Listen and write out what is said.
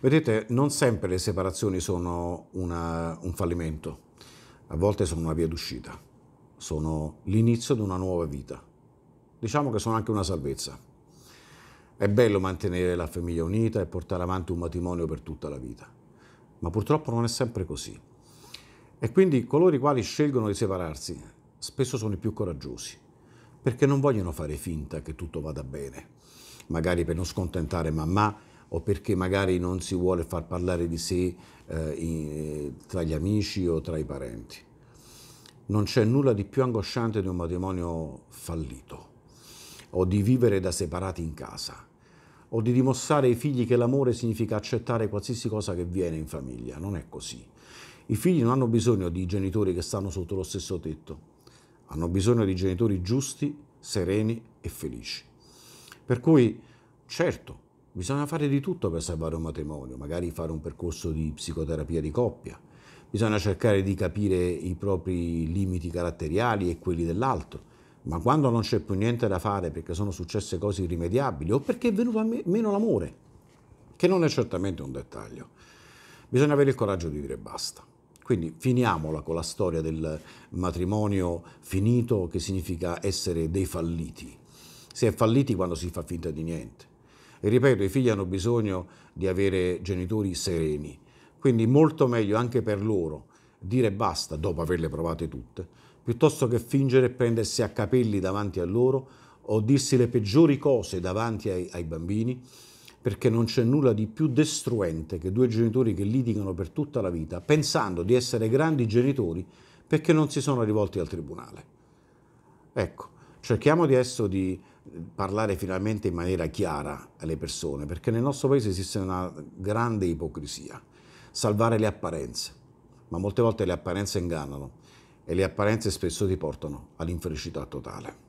Vedete, non sempre le separazioni sono una, un fallimento, a volte sono una via d'uscita, sono l'inizio di una nuova vita. Diciamo che sono anche una salvezza. È bello mantenere la famiglia unita e portare avanti un matrimonio per tutta la vita, ma purtroppo non è sempre così. E quindi coloro i quali scelgono di separarsi spesso sono i più coraggiosi, perché non vogliono fare finta che tutto vada bene, magari per non scontentare mamma, o perché magari non si vuole far parlare di sé eh, in, tra gli amici o tra i parenti. Non c'è nulla di più angosciante di un matrimonio fallito o di vivere da separati in casa o di dimostrare ai figli che l'amore significa accettare qualsiasi cosa che viene in famiglia. Non è così. I figli non hanno bisogno di genitori che stanno sotto lo stesso tetto, hanno bisogno di genitori giusti, sereni e felici. Per cui, certo, Bisogna fare di tutto per salvare un matrimonio, magari fare un percorso di psicoterapia di coppia. Bisogna cercare di capire i propri limiti caratteriali e quelli dell'altro. Ma quando non c'è più niente da fare perché sono successe cose irrimediabili o perché è venuto a me- meno l'amore, che non è certamente un dettaglio, bisogna avere il coraggio di dire basta. Quindi finiamola con la storia del matrimonio finito che significa essere dei falliti. Si è falliti quando si fa finta di niente Ripeto, i figli hanno bisogno di avere genitori sereni, quindi molto meglio anche per loro dire basta dopo averle provate tutte, piuttosto che fingere e prendersi a capelli davanti a loro o dirsi le peggiori cose davanti ai, ai bambini, perché non c'è nulla di più destruente che due genitori che litigano per tutta la vita, pensando di essere grandi genitori perché non si sono rivolti al tribunale. Ecco, cerchiamo di adesso di parlare finalmente in maniera chiara alle persone, perché nel nostro paese esiste una grande ipocrisia, salvare le apparenze, ma molte volte le apparenze ingannano e le apparenze spesso ti portano all'infelicità totale.